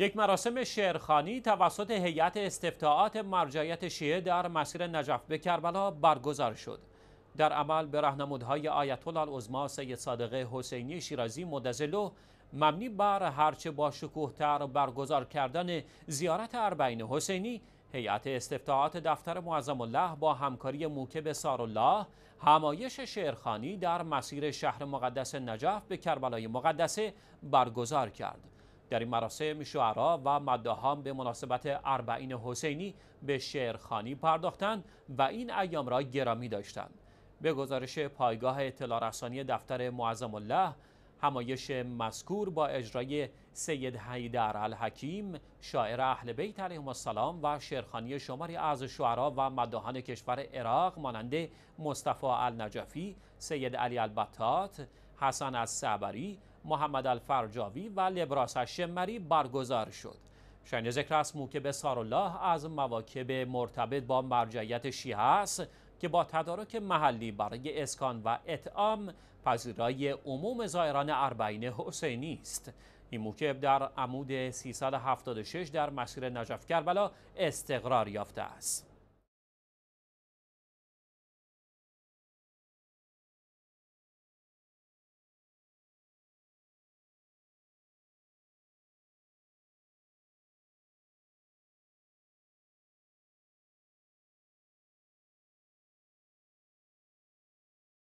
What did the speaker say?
یک مراسم شعرخانی توسط هیئت استفتاعات مرجعیت شیعه در مسیر نجف به کربلا برگزار شد. در عمل به رهنمودهای آیت الله العظما سید صادقه حسینی شیرازی مدزلو مبنی بر هرچه با شکوه تر برگزار کردن زیارت اربعین حسینی هیئت استفتاعات دفتر معظم الله با همکاری موکب الله همایش شعرخانی در مسیر شهر مقدس نجف به کربلای مقدسه برگزار کرد. در این مراسم شعرا و مداهان به مناسبت اربعین حسینی به شعرخانی پرداختند و این ایام را گرامی داشتند به گزارش پایگاه اطلاع رسانی دفتر معظم الله همایش مذکور با اجرای سید حیدر الحکیم شاعر اهل بیت علیهم السلام و شعرخانی شماری از شعرا و مداحان کشور عراق مانند مصطفی النجفی، سید علی البطات، حسن از صبری، محمد الفرجاوی و لبراس شمری برگزار شد. شنیده ذکر است موکب سارالله از مواکب مرتبط با مرجعیت شیعه است که با تدارک محلی برای اسکان و اطعام پذیرای عموم زائران اربعین حسینی است. این موکب در عمود 376 در مسیر نجف کربلا استقرار یافته است.